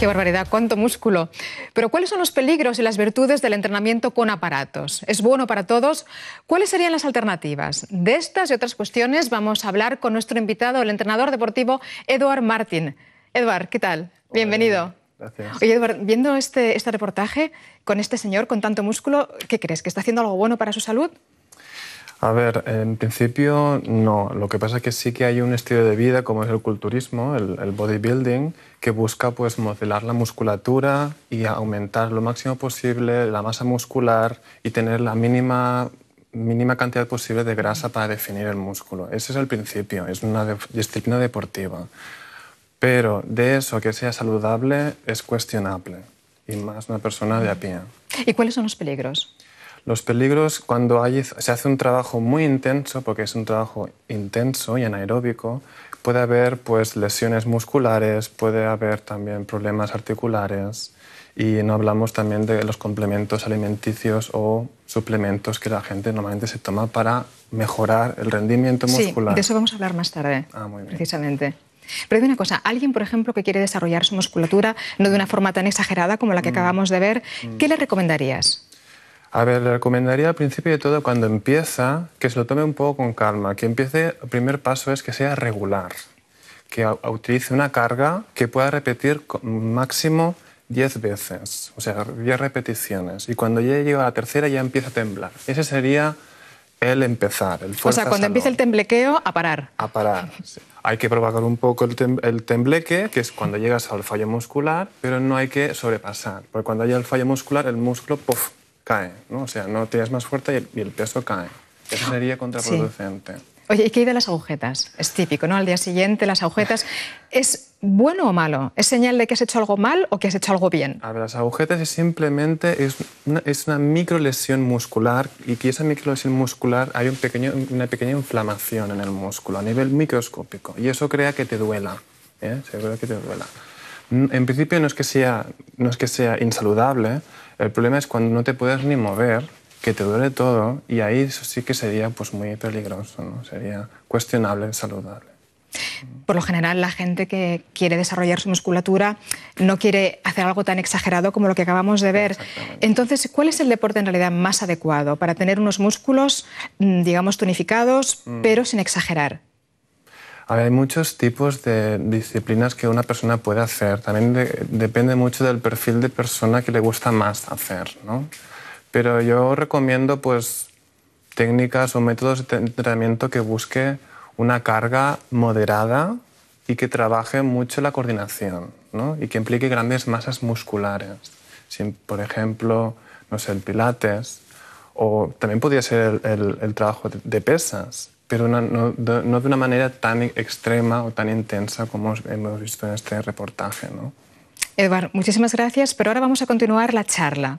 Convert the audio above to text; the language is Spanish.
Qué barbaridad, cuánto músculo. Pero ¿cuáles son los peligros y las virtudes del entrenamiento con aparatos? ¿Es bueno para todos? ¿Cuáles serían las alternativas? De estas y otras cuestiones vamos a hablar con nuestro invitado, el entrenador deportivo Eduard Martín. Eduard, ¿qué tal? Bienvenido. gracias. Oye, Eduard, viendo este, este reportaje con este señor con tanto músculo, ¿qué crees? ¿Que está haciendo algo bueno para su salud? A ver, en principio no. Lo que pasa es que sí que hay un estilo de vida como es el culturismo, el, bodybuilding, que busca pues modelar la musculatura y aumentar lo máximo posible la masa muscular y tener la mínima cantidad posible de grasa para definir el músculo. Ese es el principio, es una disciplina deportiva. Pero de eso que sea saludable es cuestionable y más una persona de a pie. ¿Y cuáles son los peligros? Los peligros, cuando se hace un trabajo muy intenso, porque es un trabajo intenso y anaeróbico, puede haber pues, lesiones musculares, puede haber también problemas articulares y no hablamos también de los complementos alimenticios o suplementos que la gente normalmente se toma para mejorar el rendimiento muscular. Sí, de eso vamos a hablar más tarde, ah, precisamente. Pero hay una cosa, alguien, por ejemplo, que quiere desarrollar su musculatura no de una forma tan exagerada como la que mm. acabamos de ver, mm. ¿qué le recomendarías? A ver, le recomendaría al principio de todo, cuando empieza, que se lo tome un poco con calma. Que empiece, el primer paso es que sea regular, que utilice una carga que pueda repetir máximo 10 veces, o sea, 10 repeticiones. Y cuando ya llega a la tercera ya empieza a temblar. Ese sería el empezar, el O sea, cuando empieza el temblequeo, a parar. A parar. Sí. Hay que provocar un poco el, tembleque, que es cuando llegas al fallo muscular, pero no hay que sobrepasar, porque cuando hay el fallo muscular, el músculo, puff, cae, ¿no? O sea, no te tiras más fuerte y el, peso cae. Eso sería contraproducente. Oye, ¿y qué hay de las agujetas? Es típico, ¿no? Al día siguiente, las agujetas. ¿Es bueno o malo? ¿Es señal de que has hecho algo mal o que has hecho algo bien? A ver, las agujetas es simplemente es una, es una microlesión muscular y que esa microlesión muscular hay una pequeña inflamación en el músculo a nivel microscópico y eso crea que te duela. ¿eh? Se que te duela. En principio no es que sea, insaludable, el problema es cuando no te puedes ni mover, que te duele todo, y ahí eso sí que sería pues, muy peligroso, sería cuestionable, saludable. Por lo general, la gente que quiere desarrollar su musculatura no quiere hacer algo tan exagerado como lo que acabamos de ver. Entonces, ¿cuál es el deporte en realidad más adecuado para tener unos músculos, mm, digamos, tonificados, mm. pero sin exagerar? hay muchos tipos de disciplinas que una persona puede hacer. También depende mucho del perfil de persona que le gusta más hacer, ¿no? Pero yo recomiendo, pues, técnicas o métodos de entrenamiento que busque una carga moderada y que trabaje mucho la coordinación, ¿no? Y que implique grandes masas musculares. por ejemplo, no sé, el pilates, o también podría ser el trabajo de pesas pero no, de, una manera tan extrema o tan intensa como hemos visto en este reportaje. ¿no? Eduard, muchísimas gracias, pero ahora vamos a continuar la charla.